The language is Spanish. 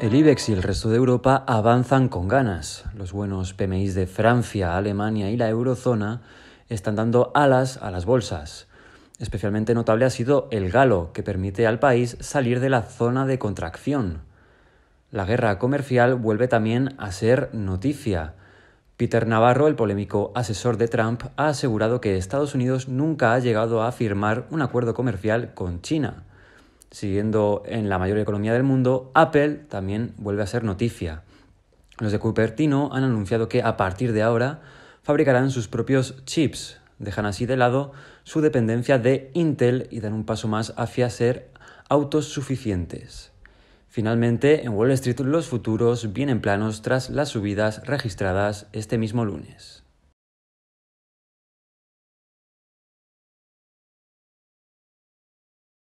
El IBEX y el resto de Europa avanzan con ganas. Los buenos PMIs de Francia, Alemania y la eurozona están dando alas a las bolsas. Especialmente notable ha sido el galo, que permite al país salir de la zona de contracción. La guerra comercial vuelve también a ser noticia. Peter Navarro, el polémico asesor de Trump, ha asegurado que Estados Unidos nunca ha llegado a firmar un acuerdo comercial con China siguiendo en la mayor economía del mundo, Apple también vuelve a ser noticia. Los de Cupertino han anunciado que a partir de ahora fabricarán sus propios chips, dejan así de lado su dependencia de Intel y dan un paso más hacia ser autosuficientes. Finalmente, en Wall Street los futuros vienen planos tras las subidas registradas este mismo lunes.